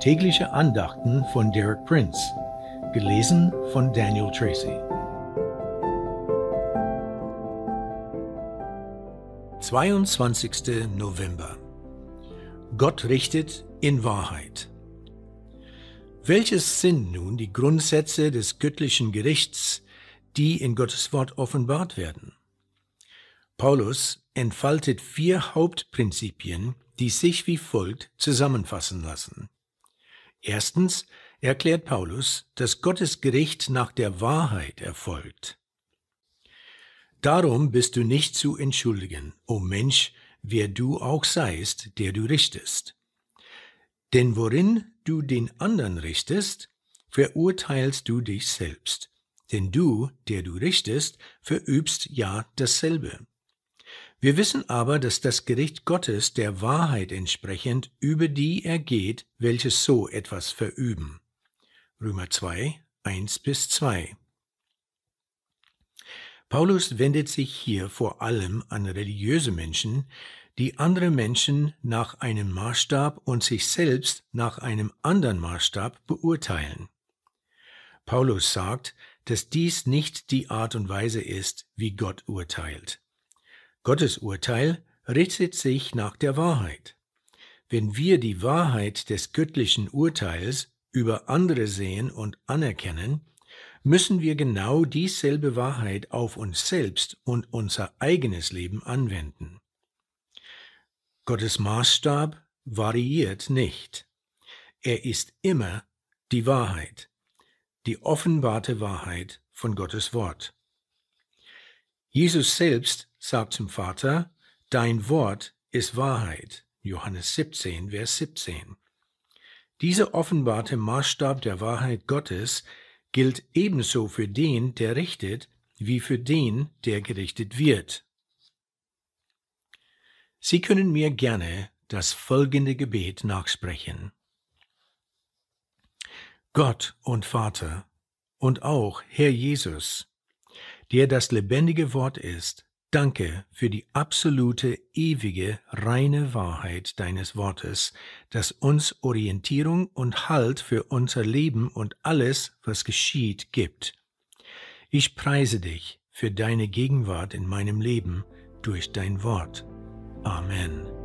Tägliche Andachten von Derek Prince, gelesen von Daniel Tracy. 22. November Gott richtet in Wahrheit. Welches sind nun die Grundsätze des göttlichen Gerichts, die in Gottes Wort offenbart werden? Paulus entfaltet vier Hauptprinzipien, die sich wie folgt zusammenfassen lassen. Erstens erklärt Paulus, dass Gottes Gericht nach der Wahrheit erfolgt. Darum bist du nicht zu entschuldigen, o oh Mensch, wer du auch seist, der du richtest. Denn worin du den anderen richtest, verurteilst du dich selbst. Denn du, der du richtest, verübst ja dasselbe. Wir wissen aber, dass das Gericht Gottes der Wahrheit entsprechend über die ergeht, welche so etwas verüben. Römer 2, 1 bis 2. Paulus wendet sich hier vor allem an religiöse Menschen, die andere Menschen nach einem Maßstab und sich selbst nach einem anderen Maßstab beurteilen. Paulus sagt, dass dies nicht die Art und Weise ist, wie Gott urteilt. Gottes Urteil richtet sich nach der Wahrheit. Wenn wir die Wahrheit des göttlichen Urteils über andere sehen und anerkennen, müssen wir genau dieselbe Wahrheit auf uns selbst und unser eigenes Leben anwenden. Gottes Maßstab variiert nicht. Er ist immer die Wahrheit, die offenbarte Wahrheit von Gottes Wort. Jesus selbst sagt zum Vater, dein Wort ist Wahrheit. Johannes 17, Vers 17. Dieser offenbarte Maßstab der Wahrheit Gottes gilt ebenso für den, der richtet, wie für den, der gerichtet wird. Sie können mir gerne das folgende Gebet nachsprechen. Gott und Vater und auch Herr Jesus, der das lebendige Wort ist, Danke für die absolute, ewige, reine Wahrheit deines Wortes, das uns Orientierung und Halt für unser Leben und alles, was geschieht, gibt. Ich preise dich für deine Gegenwart in meinem Leben durch dein Wort. Amen.